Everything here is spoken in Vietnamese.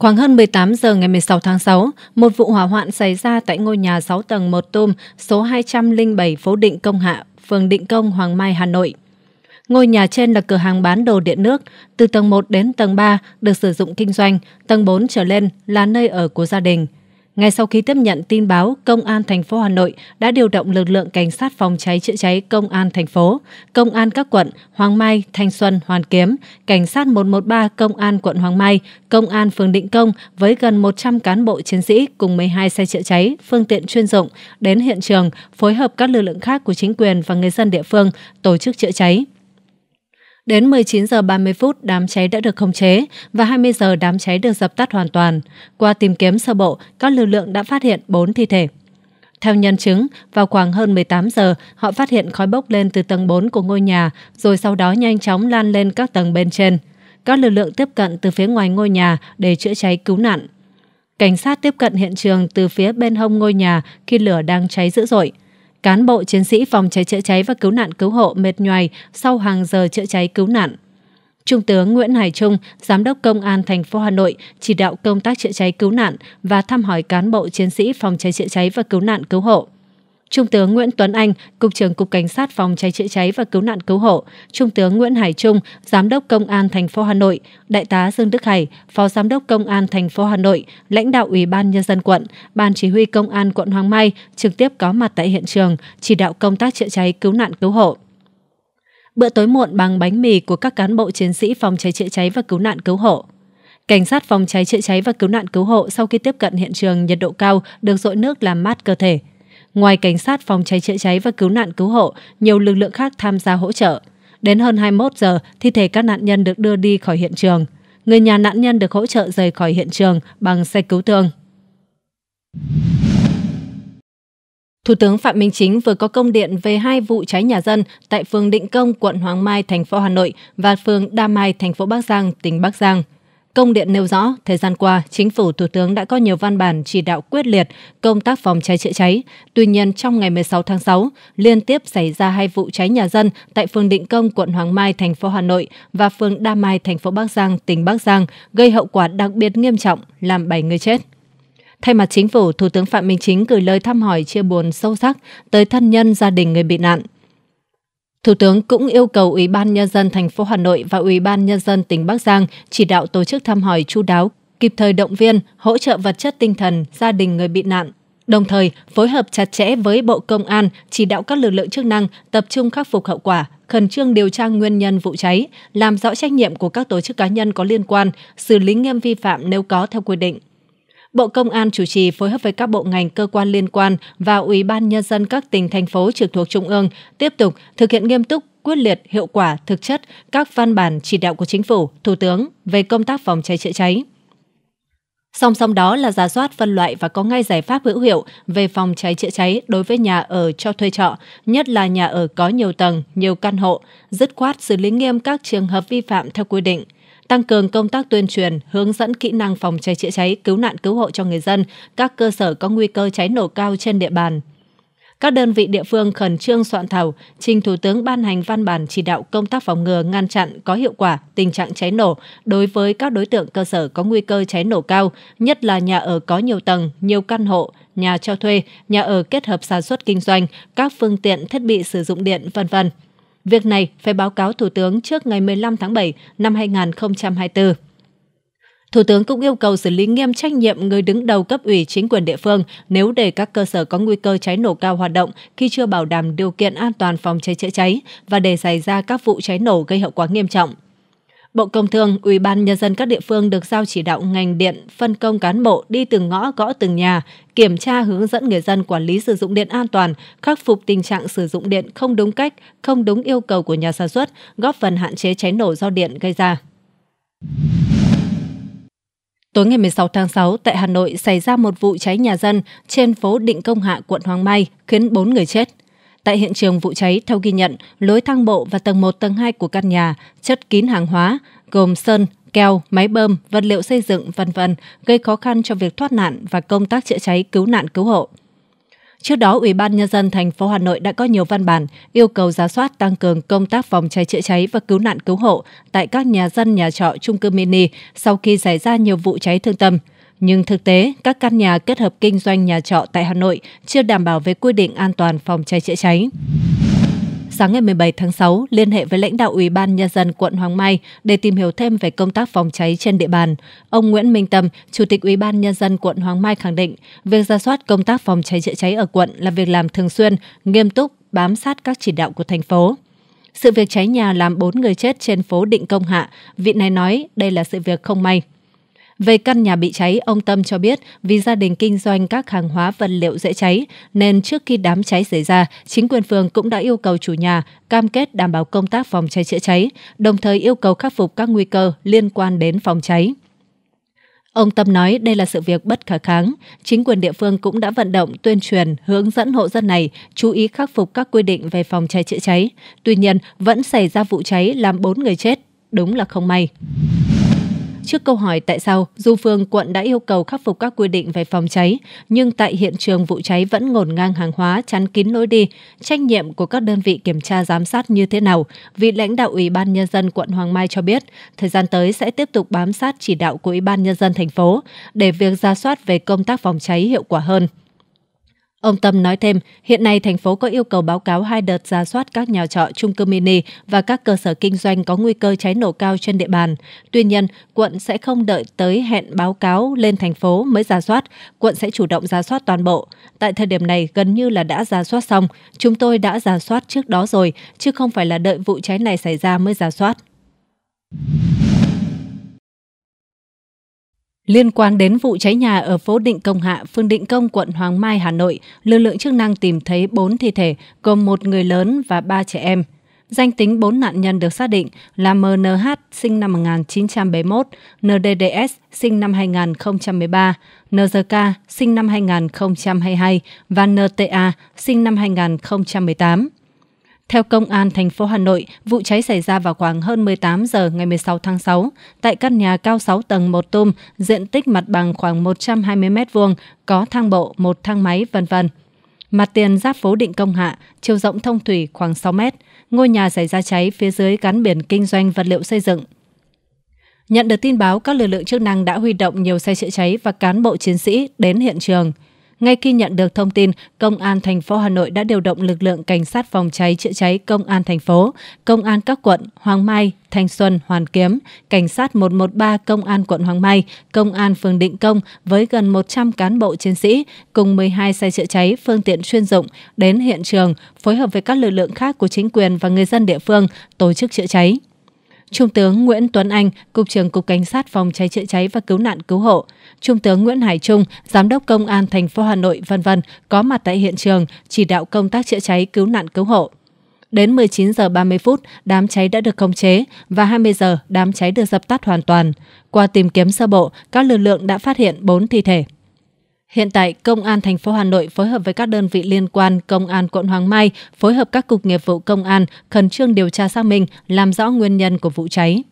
Khoảng hơn 18 giờ ngày 16 tháng 6, một vụ hỏa hoạn xảy ra tại ngôi nhà 6 tầng một tôm số 207 phố Định Công Hạ, phường Định Công, Hoàng Mai, Hà Nội. Ngôi nhà trên là cửa hàng bán đồ điện nước, từ tầng 1 đến tầng 3 được sử dụng kinh doanh, tầng 4 trở lên là nơi ở của gia đình – ngay sau khi tiếp nhận tin báo, Công an thành phố Hà Nội đã điều động lực lượng cảnh sát phòng cháy chữa cháy Công an thành phố, Công an các quận Hoàng Mai, Thanh Xuân, Hoàn Kiếm, Cảnh sát 113 Công an quận Hoàng Mai, Công an phường Định Công với gần 100 cán bộ chiến sĩ cùng 12 xe chữa cháy, phương tiện chuyên dụng đến hiện trường phối hợp các lực lượng khác của chính quyền và người dân địa phương tổ chức chữa cháy. Đến 19 giờ 30 phút, đám cháy đã được khống chế và 20 giờ đám cháy được dập tắt hoàn toàn. Qua tìm kiếm sơ bộ, các lực lượng đã phát hiện 4 thi thể. Theo nhân chứng, vào khoảng hơn 18 giờ, họ phát hiện khói bốc lên từ tầng 4 của ngôi nhà, rồi sau đó nhanh chóng lan lên các tầng bên trên. Các lực lượng tiếp cận từ phía ngoài ngôi nhà để chữa cháy cứu nạn. Cảnh sát tiếp cận hiện trường từ phía bên hông ngôi nhà khi lửa đang cháy dữ dội cán bộ chiến sĩ phòng cháy chữa cháy và cứu nạn cứu hộ mệt nhoài sau hàng giờ chữa cháy cứu nạn. Trung tướng Nguyễn Hải Trung, Giám đốc Công an thành phố Hà Nội chỉ đạo công tác chữa cháy cứu nạn và thăm hỏi cán bộ chiến sĩ phòng cháy chữa cháy và cứu nạn cứu hộ. Trung tướng Nguyễn Tuấn Anh, Cục trưởng Cục Cảnh sát phòng cháy chữa cháy và cứu nạn cứu hộ, Trung tướng Nguyễn Hải Trung, Giám đốc Công an thành phố Hà Nội, Đại tá Dương Đức Hải, Phó Giám đốc Công an thành phố Hà Nội, lãnh đạo Ủy ban nhân dân quận, Ban chỉ huy Công an quận Hoàng Mai trực tiếp có mặt tại hiện trường chỉ đạo công tác chữa cháy cứu nạn cứu hộ. Bữa tối muộn bằng bánh mì của các cán bộ chiến sĩ phòng cháy chữa cháy và cứu nạn cứu hộ. Cảnh sát phòng cháy chữa cháy và cứu nạn cứu hộ sau khi tiếp cận hiện trường nhiệt độ cao được dội nước làm mát cơ thể. Ngoài cảnh sát phòng cháy chữa cháy và cứu nạn cứu hộ, nhiều lực lượng khác tham gia hỗ trợ. Đến hơn 21 giờ, thi thể các nạn nhân được đưa đi khỏi hiện trường. Người nhà nạn nhân được hỗ trợ rời khỏi hiện trường bằng xe cứu thương. Thủ tướng Phạm Minh Chính vừa có công điện về hai vụ cháy nhà dân tại phường Định Công, quận Hoàng Mai, thành phố Hà Nội và phường Đa Mai, thành phố Bắc Giang, tỉnh Bắc Giang. Công điện nêu rõ, thời gian qua, chính phủ Thủ tướng đã có nhiều văn bản chỉ đạo quyết liệt công tác phòng cháy chữa cháy. Tuy nhiên, trong ngày 16 tháng 6, liên tiếp xảy ra hai vụ cháy nhà dân tại phường Định Công, quận Hoàng Mai, thành phố Hà Nội và phường Đa Mai, thành phố Bắc Giang, tỉnh Bắc Giang, gây hậu quả đặc biệt nghiêm trọng, làm 7 người chết. Thay mặt chính phủ, Thủ tướng Phạm Minh Chính gửi lời thăm hỏi chia buồn sâu sắc tới thân nhân gia đình người bị nạn, Thủ tướng cũng yêu cầu Ủy ban Nhân dân thành phố Hà Nội và Ủy ban Nhân dân tỉnh Bắc Giang chỉ đạo tổ chức thăm hỏi chú đáo, kịp thời động viên, hỗ trợ vật chất tinh thần gia đình người bị nạn. Đồng thời, phối hợp chặt chẽ với Bộ Công an, chỉ đạo các lực lượng chức năng tập trung khắc phục hậu quả, khẩn trương điều tra nguyên nhân vụ cháy, làm rõ trách nhiệm của các tổ chức cá nhân có liên quan, xử lý nghiêm vi phạm nếu có theo quy định. Bộ Công an chủ trì phối hợp với các bộ ngành cơ quan liên quan và Ủy ban Nhân dân các tỉnh, thành phố trực thuộc Trung ương tiếp tục thực hiện nghiêm túc, quyết liệt, hiệu quả, thực chất các văn bản chỉ đạo của Chính phủ, Thủ tướng về công tác phòng cháy chữa cháy. Song song đó là giả soát phân loại và có ngay giải pháp hữu hiệu về phòng cháy chữa cháy đối với nhà ở cho thuê trọ, nhất là nhà ở có nhiều tầng, nhiều căn hộ, dứt khoát xử lý nghiêm các trường hợp vi phạm theo quy định – tăng cường công tác tuyên truyền, hướng dẫn kỹ năng phòng cháy chữa cháy, cứu nạn cứu hộ cho người dân, các cơ sở có nguy cơ cháy nổ cao trên địa bàn. Các đơn vị địa phương khẩn trương soạn thảo, trình Thủ tướng ban hành văn bản chỉ đạo công tác phòng ngừa ngăn chặn có hiệu quả tình trạng cháy nổ đối với các đối tượng cơ sở có nguy cơ cháy nổ cao, nhất là nhà ở có nhiều tầng, nhiều căn hộ, nhà cho thuê, nhà ở kết hợp sản xuất kinh doanh, các phương tiện thiết bị sử dụng điện, vân vân. Việc này phải báo cáo Thủ tướng trước ngày 15 tháng 7 năm 2024. Thủ tướng cũng yêu cầu xử lý nghiêm trách nhiệm người đứng đầu cấp ủy chính quyền địa phương nếu để các cơ sở có nguy cơ cháy nổ cao hoạt động khi chưa bảo đảm điều kiện an toàn phòng cháy chữa cháy và để xảy ra các vụ cháy nổ gây hậu quả nghiêm trọng. Bộ Công Thương, Ủy ban Nhân dân các địa phương được giao chỉ đạo ngành điện, phân công cán bộ đi từng ngõ gõ từng nhà, kiểm tra hướng dẫn người dân quản lý sử dụng điện an toàn, khắc phục tình trạng sử dụng điện không đúng cách, không đúng yêu cầu của nhà sản xuất, góp phần hạn chế cháy nổ do điện gây ra. Tối ngày 16 tháng 6 tại Hà Nội xảy ra một vụ cháy nhà dân trên phố Định Công Hạ, quận Hoàng Mai khiến 4 người chết. Tại hiện trường vụ cháy, theo ghi nhận, lối thang bộ và tầng 1 tầng 2 của căn nhà chất kín hàng hóa gồm sơn, keo, máy bơm, vật liệu xây dựng vân vân, gây khó khăn cho việc thoát nạn và công tác chữa cháy cứu nạn cứu hộ. Trước đó, Ủy ban nhân dân thành phố Hà Nội đã có nhiều văn bản yêu cầu giá soát tăng cường công tác phòng cháy chữa cháy và cứu nạn cứu hộ tại các nhà dân, nhà trọ, chung cư mini sau khi xảy ra nhiều vụ cháy thương tâm nhưng thực tế các căn nhà kết hợp kinh doanh nhà trọ tại Hà Nội chưa đảm bảo về quy định an toàn phòng cháy chữa cháy. Sáng ngày 17 tháng 6, liên hệ với lãnh đạo Ủy ban Nhân dân quận Hoàng Mai để tìm hiểu thêm về công tác phòng cháy trên địa bàn. Ông Nguyễn Minh Tâm, Chủ tịch Ủy ban Nhân dân quận Hoàng Mai khẳng định, việc ra soát công tác phòng cháy chữa cháy ở quận là việc làm thường xuyên, nghiêm túc, bám sát các chỉ đạo của thành phố. Sự việc cháy nhà làm 4 người chết trên phố Định Công Hạ, vị này nói đây là sự việc không may. Về căn nhà bị cháy, ông Tâm cho biết vì gia đình kinh doanh các hàng hóa vật liệu dễ cháy nên trước khi đám cháy xảy ra, chính quyền phường cũng đã yêu cầu chủ nhà cam kết đảm bảo công tác phòng cháy chữa cháy, đồng thời yêu cầu khắc phục các nguy cơ liên quan đến phòng cháy. Ông Tâm nói đây là sự việc bất khả kháng. Chính quyền địa phương cũng đã vận động tuyên truyền hướng dẫn hộ dân này chú ý khắc phục các quy định về phòng cháy chữa cháy. Tuy nhiên, vẫn xảy ra vụ cháy làm 4 người chết. Đúng là không may. Trước câu hỏi tại sao, dù phường quận đã yêu cầu khắc phục các quy định về phòng cháy, nhưng tại hiện trường vụ cháy vẫn ngổn ngang hàng hóa chắn kín lối đi, trách nhiệm của các đơn vị kiểm tra giám sát như thế nào? Vị lãnh đạo Ủy ban nhân dân quận Hoàng Mai cho biết, thời gian tới sẽ tiếp tục bám sát chỉ đạo của Ủy ban nhân dân thành phố để việc ra soát về công tác phòng cháy hiệu quả hơn. Ông Tâm nói thêm, hiện nay thành phố có yêu cầu báo cáo hai đợt ra soát các nhà trọ chung cư mini và các cơ sở kinh doanh có nguy cơ cháy nổ cao trên địa bàn. Tuy nhiên, quận sẽ không đợi tới hẹn báo cáo lên thành phố mới ra soát, quận sẽ chủ động ra soát toàn bộ. Tại thời điểm này gần như là đã ra soát xong, chúng tôi đã ra soát trước đó rồi, chứ không phải là đợi vụ cháy này xảy ra mới ra soát. Liên quan đến vụ cháy nhà ở phố Định Công Hạ, phường Định Công, quận Hoàng Mai, Hà Nội, lực lượng chức năng tìm thấy 4 thi thể, gồm một người lớn và 3 trẻ em. Danh tính 4 nạn nhân được xác định là MNH sinh năm 1971, NDDS sinh năm 2013, NGK sinh năm 2022 và NTA sinh năm 2018. Theo Công an thành phố Hà Nội, vụ cháy xảy ra vào khoảng hơn 18 giờ ngày 16 tháng 6 tại căn nhà cao 6 tầng một tum, diện tích mặt bằng khoảng 120 m2, có thang bộ, một thang máy, vân vân. Mặt tiền giáp phố Định Công Hạ, chiều rộng thông thủy khoảng 6 m. Ngôi nhà xảy ra cháy phía dưới gắn biển kinh doanh vật liệu xây dựng. Nhận được tin báo, các lực lượng chức năng đã huy động nhiều xe chữa cháy và cán bộ chiến sĩ đến hiện trường – ngay khi nhận được thông tin, Công an thành phố Hà Nội đã điều động lực lượng cảnh sát phòng cháy chữa cháy Công an thành phố, Công an các quận Hoàng Mai, Thanh Xuân, Hoàn Kiếm, Cảnh sát 113 Công an quận Hoàng Mai, Công an phường Định Công với gần 100 cán bộ chiến sĩ cùng 12 xe chữa cháy, phương tiện chuyên dụng đến hiện trường phối hợp với các lực lượng khác của chính quyền và người dân địa phương tổ chức chữa cháy. Trung tướng Nguyễn Tuấn Anh, Cục trưởng Cục Cảnh sát phòng cháy chữa cháy và cứu nạn cứu hộ, Trung tướng Nguyễn Hải Trung, Giám đốc Công an thành phố Hà Nội vân vân có mặt tại hiện trường chỉ đạo công tác chữa cháy cứu nạn cứu hộ. Đến 19 giờ 30 phút, đám cháy đã được khống chế và 20 giờ đám cháy được dập tắt hoàn toàn. Qua tìm kiếm sơ bộ, các lực lượng đã phát hiện 4 thi thể. Hiện tại, Công an thành phố Hà Nội phối hợp với các đơn vị liên quan, Công an quận Hoàng Mai, phối hợp các cục nghiệp vụ công an, khẩn trương điều tra xác minh, làm rõ nguyên nhân của vụ cháy.